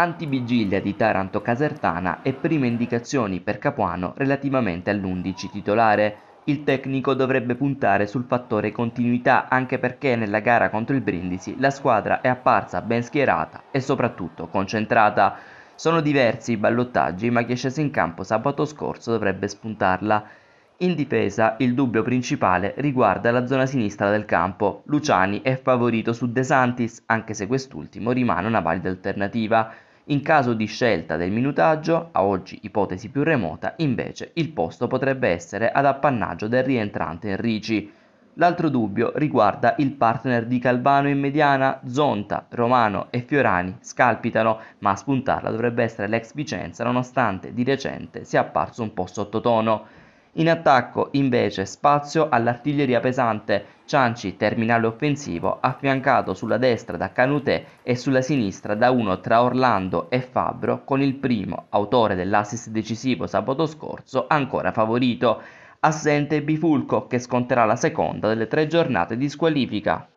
antivigilia di Taranto Casertana e prime indicazioni per Capuano relativamente all'11 titolare. Il tecnico dovrebbe puntare sul fattore continuità anche perché nella gara contro il Brindisi la squadra è apparsa ben schierata e soprattutto concentrata. Sono diversi i ballottaggi ma chi è sceso in campo sabato scorso dovrebbe spuntarla. In difesa il dubbio principale riguarda la zona sinistra del campo. Luciani è favorito su De Santis, anche se quest'ultimo rimane una valida alternativa. In caso di scelta del minutaggio, a oggi ipotesi più remota, invece il posto potrebbe essere ad appannaggio del rientrante Enrici. L'altro dubbio riguarda il partner di Calvano in mediana, Zonta, Romano e Fiorani scalpitano, ma a spuntarla dovrebbe essere l'ex Vicenza nonostante di recente sia apparso un po' sottotono. In attacco invece spazio all'artiglieria pesante, Cianci terminale offensivo affiancato sulla destra da Canutè e sulla sinistra da uno tra Orlando e Fabbro con il primo, autore dell'assist decisivo sabato scorso, ancora favorito. Assente Bifulco che sconterà la seconda delle tre giornate di squalifica.